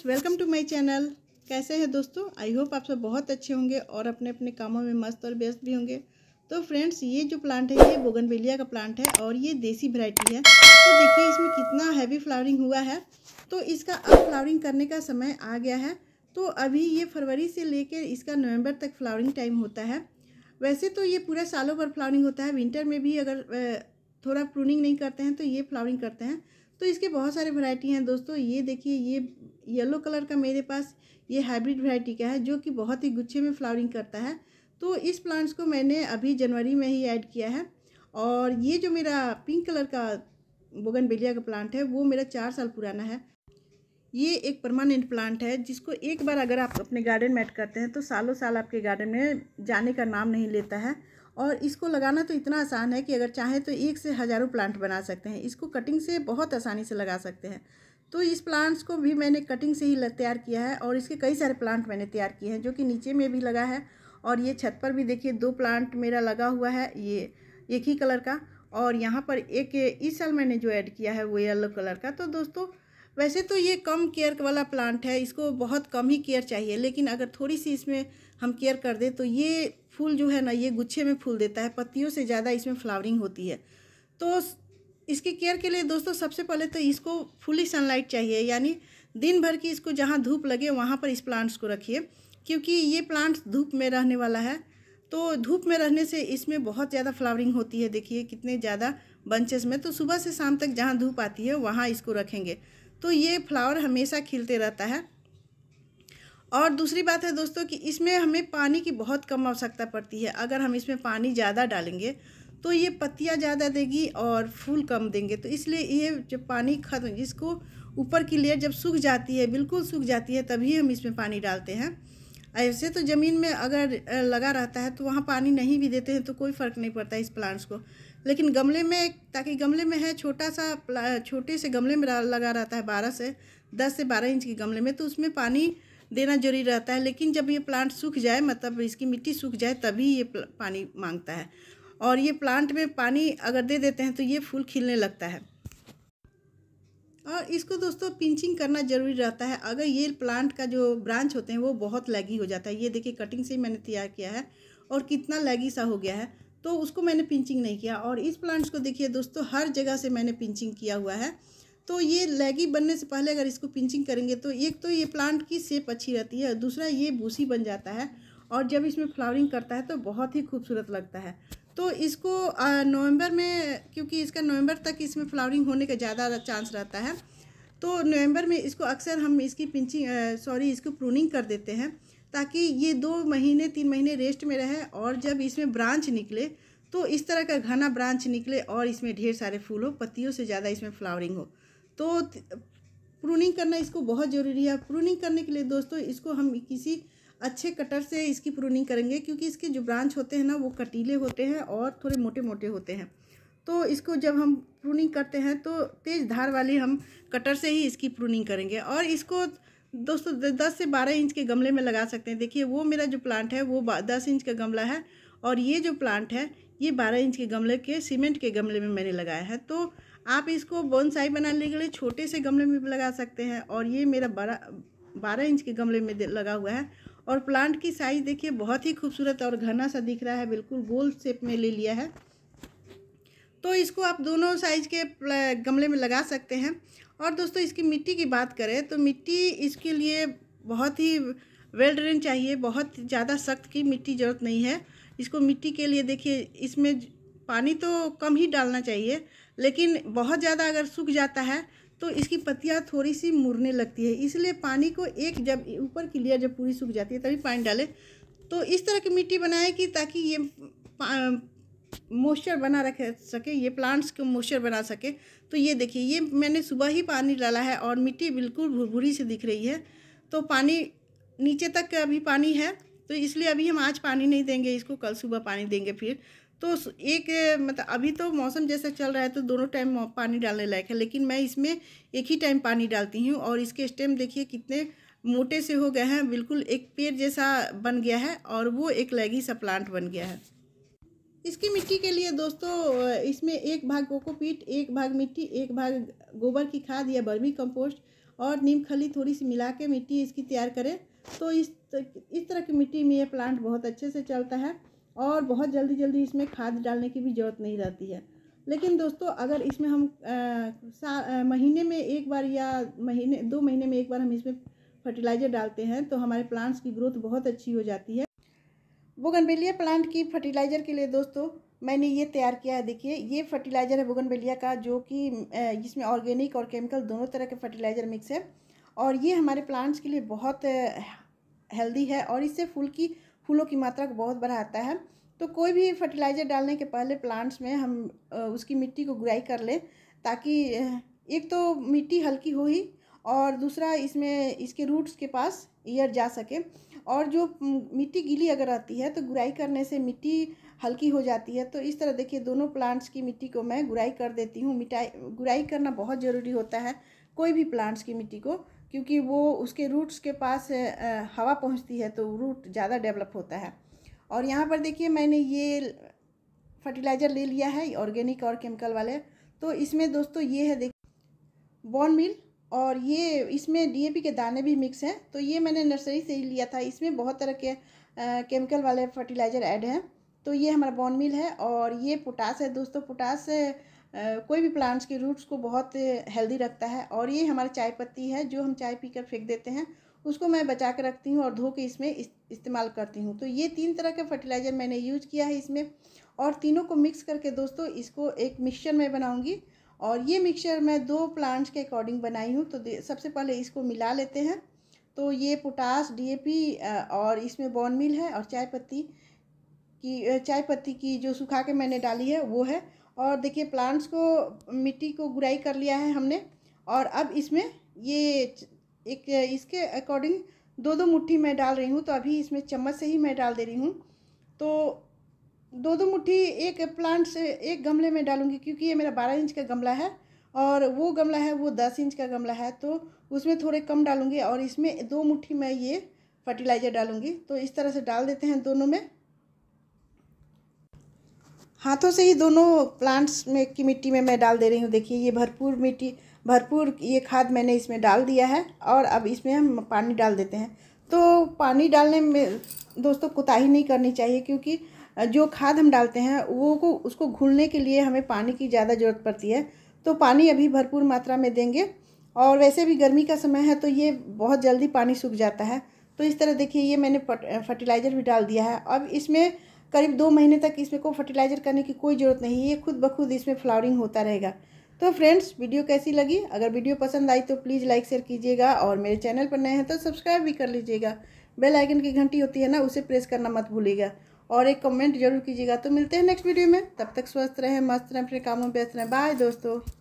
friends welcome to my channel कैसे हैं दोस्तों आई होप आप सब बहुत अच्छे होंगे और अपने अपने कामों में मस्त और व्यस्त भी होंगे तो फ्रेंड्स ये जो प्लांट है ये बोगनवेलिया का प्लांट है और ये देसी वैरायटी है तो देखिए इसमें कितना हैवी फ्लावरिंग हुआ है तो इसका अब फ्लावरिंग करने का समय आ गया है तो अभी ये फरवरी से लेकर इसका नवम्बर तक फ्लावरिंग टाइम होता है वैसे तो ये पूरा सालों भर फ्लावरिंग होता है विंटर में भी अगर थोड़ा प्रूनिंग नहीं करते हैं तो ये फ्लावरिंग करते हैं तो इसके बहुत सारे वैरायटी हैं दोस्तों ये देखिए ये येलो कलर का मेरे पास ये हाइब्रिड वैरायटी का है जो कि बहुत ही गुच्छे में फ्लावरिंग करता है तो इस प्लांट्स को मैंने अभी जनवरी में ही ऐड किया है और ये जो मेरा पिंक कलर का बेलिया का प्लांट है वो मेरा चार साल पुराना है ये एक परमानेंट प्लांट है जिसको एक बार अगर आप अपने गार्डन में ऐड करते हैं तो सालों साल आपके गार्डन में जाने का नाम नहीं लेता है और इसको लगाना तो इतना आसान है कि अगर चाहें तो एक से हज़ारों प्लांट बना सकते हैं इसको कटिंग से बहुत आसानी से लगा सकते हैं तो इस प्लांट्स को भी मैंने कटिंग से ही तैयार किया है और इसके कई सारे प्लांट मैंने तैयार किए हैं जो कि नीचे में भी लगा है और ये छत पर भी देखिए दो प्लांट मेरा लगा हुआ है ये एक ही कलर का और यहाँ पर एक इस साल मैंने जो ऐड किया है वो येलो कलर का तो दोस्तों वैसे तो ये कम केयर वाला प्लांट है इसको बहुत कम ही केयर चाहिए लेकिन अगर थोड़ी सी इसमें हम केयर कर दें तो ये फूल जो है ना ये गुच्छे में फूल देता है पत्तियों से ज़्यादा इसमें फ्लावरिंग होती है तो इसकी केयर के लिए दोस्तों सबसे पहले तो इसको फुली सनलाइट चाहिए यानी दिन भर की इसको जहाँ धूप लगे वहाँ पर इस प्लांट्स को रखिए क्योंकि ये प्लांट्स धूप में रहने वाला है तो धूप में रहने से इसमें बहुत ज़्यादा फ्लावरिंग होती है देखिए कितने ज़्यादा बंचेस में तो सुबह से शाम तक जहाँ धूप आती है वहाँ इसको रखेंगे तो ये फ्लावर हमेशा खिलते रहता है और दूसरी बात है दोस्तों कि इसमें हमें पानी की बहुत कम आवश्यकता पड़ती है अगर हम इसमें पानी ज़्यादा डालेंगे तो ये पत्तियाँ ज़्यादा देगी और फूल कम देंगे तो इसलिए ये जब पानी खत्म इसको ऊपर की लेयर जब सूख जाती है बिल्कुल सूख जाती है तभी हम इसमें पानी डालते हैं ऐसे तो ज़मीन में अगर लगा रहता है तो वहाँ पानी नहीं भी देते हैं तो कोई फ़र्क नहीं पड़ता इस प्लांट्स को लेकिन गमले में ताकि गमले में है छोटा सा छोटे से गमले में लगा रहता है बारह से दस से बारह इंच के गमले में तो उसमें पानी देना जरूरी रहता है लेकिन जब ये प्लांट सूख जाए मतलब इसकी मिट्टी सूख जाए तभी ये पानी मांगता है और ये प्लांट में पानी अगर दे देते हैं तो ये फूल खिलने लगता है और हाँ, इसको दोस्तों पिंचिंग करना ज़रूरी रहता है अगर ये प्लांट का जो ब्रांच होते हैं वो बहुत लैगी हो जाता है ये देखिए कटिंग से ही मैंने तैयार किया है और कितना लैगी सा हो गया है तो उसको मैंने पिंचिंग नहीं किया और इस प्लांट्स को देखिए दोस्तों हर जगह से मैंने पिंचिंग किया हुआ है तो ये लैगी बनने से पहले अगर इसको पिंचिंग करेंगे तो एक तो ये प्लांट की सेप अच्छी रहती है और दूसरा ये भूसी बन जाता है और जब इसमें फ्लावरिंग करता है तो बहुत ही खूबसूरत लगता है तो इसको नवंबर में क्योंकि इसका नवंबर तक इसमें फ्लावरिंग होने का ज़्यादा चांस रहता है तो नवंबर में इसको अक्सर हम इसकी पिंचिंग सॉरी इसको प्रूनिंग कर देते हैं ताकि ये दो महीने तीन महीने रेस्ट में रहे और जब इसमें ब्रांच निकले तो इस तरह का घना ब्रांच निकले और इसमें ढेर सारे फूल हो पत्तियों से ज़्यादा इसमें फ्लावरिंग हो तो प्रूनिंग करना इसको बहुत ज़रूरी है प्रूनिंग करने के लिए दोस्तों इसको हम किसी अच्छे कटर से इसकी प्रूनिंग करेंगे क्योंकि इसके जो ब्रांच होते हैं ना वो कटीले होते हैं और थोड़े मोटे मोटे होते हैं तो इसको जब हम प्रूनिंग करते हैं तो तेज़ धार वाली हम कटर से ही इसकी प्रूनिंग करेंगे और इसको दोस्तों दस से बारह इंच के गमले में लगा सकते हैं देखिए वो मेरा जो प्लांट है वो दस इंच का गमला है और ये जो प्लांट है ये बारह इंच के गमले के सीमेंट के गमले में मैंने लगाया है तो आप इसको बोनसाई बनाने के लिए छोटे से गमले में भी लगा सकते हैं और ये मेरा बारह बारह इंच के गमले में लगा हुआ है और प्लांट की साइज़ देखिए बहुत ही खूबसूरत और घना सा दिख रहा है बिल्कुल गोल शेप में ले लिया है तो इसको आप दोनों साइज़ के गमले में लगा सकते हैं और दोस्तों इसकी मिट्टी की बात करें तो मिट्टी इसके लिए बहुत ही वेल ड्रेन चाहिए बहुत ज़्यादा सख्त की मिट्टी ज़रूरत नहीं है इसको मिट्टी के लिए देखिए इसमें पानी तो कम ही डालना चाहिए लेकिन बहुत ज़्यादा अगर सूख जाता है तो इसकी पत्तियाँ थोड़ी सी मुरने लगती है इसलिए पानी को एक जब ऊपर की लेयर जब पूरी सूख जाती है तभी पानी डालें तो इस तरह की मिट्टी बनाए कि ताकि ये मॉइस्चर बना रख सके ये प्लांट्स को मॉइस्चर बना सके तो ये देखिए ये मैंने सुबह ही पानी डाला है और मिट्टी बिल्कुल भुरभुरी से दिख रही है तो पानी नीचे तक अभी पानी है तो इसलिए अभी हम आज पानी नहीं देंगे इसको कल सुबह पानी देंगे फिर तो एक मतलब अभी तो मौसम जैसा चल रहा है तो दोनों टाइम पानी डालने लायक है लेकिन मैं इसमें एक ही टाइम पानी डालती हूँ और इसके स्टेम देखिए कितने मोटे से हो गए हैं बिल्कुल एक पेड़ जैसा बन गया है और वो एक लैगी सा प्लांट बन गया है इसकी मिट्टी के लिए दोस्तों इसमें एक भाग कोकोपीट एक भाग मिट्टी एक भाग गोबर की खाद या बर्मी कंपोस्ट और नीम खली थोड़ी सी मिला के मिट्टी इसकी तैयार करें तो इस इस तरह की मिट्टी में ये प्लांट बहुत अच्छे से चलता है और बहुत जल्दी जल्दी इसमें खाद डालने की भी ज़रूरत नहीं रहती है लेकिन दोस्तों अगर इसमें हम आ, आ, महीने में एक बार या महीने दो महीने में एक बार हम इसमें फर्टिलाइज़र डालते हैं तो हमारे प्लांट्स की ग्रोथ बहुत अच्छी हो जाती है बोगनबेलिया प्लांट की फर्टिलाइज़र के लिए दोस्तों मैंने ये तैयार किया है देखिए ये फर्टिलाइज़र है बोगनबेलिया का जो कि जिसमें ऑर्गेनिक और केमिकल दोनों तरह के फर्टिलाइज़र मिक्स है और ये हमारे प्लांट्स के लिए बहुत हेल्दी है और इससे फूल की फूलों की मात्रा को बहुत बढ़ाता है तो कोई भी फर्टिलाइज़र डालने के पहले प्लांट्स में हम उसकी मिट्टी को गुराई कर लें ताकि एक तो मिट्टी हल्की हो ही और दूसरा इसमें इसके रूट्स के पास एयर जा सके और जो मिट्टी गीली अगर रहती है तो गुराई करने से मिट्टी हल्की हो जाती है तो इस तरह देखिए दोनों प्लांट्स की मिट्टी को मैं गुराई कर देती हूँ मिटाई गुराई करना बहुत ज़रूरी होता है कोई भी प्लांट्स की मिट्टी को क्योंकि वो उसके रूट्स के पास हवा पहुंचती है तो रूट ज़्यादा डेवलप होता है और यहाँ पर देखिए मैंने ये फर्टिलाइज़र ले लिया है ऑर्गेनिक और केमिकल वाले तो इसमें दोस्तों ये है देख बॉर्न मिल और ये इसमें डीएपी के दाने भी मिक्स हैं तो ये मैंने नर्सरी से ही लिया था इसमें बहुत तरह के केमिकल वाले फर्टिलाइज़र ऐड हैं तो ये हमारा बॉर्न मिल है और ये पोटास है दोस्तों पोटास कोई भी प्लांट्स के रूट्स को बहुत हेल्दी रखता है और ये हमारी चाय पत्ती है जो हम चाय पीकर फेंक देते हैं उसको मैं बचा के रखती हूँ और धो के इसमें इस, इस्तेमाल करती हूँ तो ये तीन तरह के फर्टिलाइज़र मैंने यूज किया है इसमें और तीनों को मिक्स करके दोस्तों इसको एक मिक्सचर में बनाऊँगी और ये मिक्सचर मैं दो प्लांट्स के अकॉर्डिंग बनाई हूँ तो सबसे पहले इसको मिला लेते हैं तो ये पोटास डीएपी और इसमें बॉर्नमिल है और चाय पत्ती की चाय पत्ती की जो सुखा के मैंने डाली है वो है और देखिए प्लांट्स को मिट्टी को गुराई कर लिया है हमने और अब इसमें ये एक इसके अकॉर्डिंग दो दो मुट्ठी मैं डाल रही हूँ तो अभी इसमें चम्मच से ही मैं डाल दे रही हूँ तो दो दो मुट्ठी एक प्लांट से एक गमले में डालूंगी क्योंकि ये मेरा बारह इंच का गमला है और वो गमला है वो दस इंच का गमला है तो उसमें थोड़े कम डालूंगी और इसमें दो मुट्ठी मैं ये फर्टिलाइज़र डालूंगी तो इस तरह से डाल देते हैं दोनों में हाथों से ही दोनों प्लांट्स में की मिट्टी में मैं डाल दे रही हूँ देखिए ये भरपूर मिट्टी भरपूर ये खाद मैंने इसमें डाल दिया है और अब इसमें हम पानी डाल देते हैं तो पानी डालने में दोस्तों कोताही नहीं करनी चाहिए क्योंकि जो खाद हम डालते हैं वो को उसको घुलने के लिए हमें पानी की ज़्यादा ज़रूरत पड़ती है तो पानी अभी भरपूर मात्रा में देंगे और वैसे भी गर्मी का समय है तो ये बहुत जल्दी पानी सूख जाता है तो इस तरह देखिए ये मैंने फर्टिलाइज़र भी डाल दिया है अब इसमें करीब दो महीने तक इसमें को फर्टिलाइज़र करने की कोई ज़रूरत नहीं है ये खुद बखुद इसमें फ्लावरिंग होता रहेगा तो फ्रेंड्स वीडियो कैसी लगी अगर वीडियो पसंद आई तो प्लीज़ लाइक शेयर कीजिएगा और मेरे चैनल पर नए हैं तो सब्सक्राइब भी कर लीजिएगा बेल आइकन की घंटी होती है ना उसे प्रेस करना मत भूलिएगा और एक कमेंट जरूर कीजिएगा तो मिलते हैं नेक्स्ट वीडियो में तब तक स्वस्थ रहें मस्त रहें अपने कामों में व्यस्त रहें बाय दोस्तों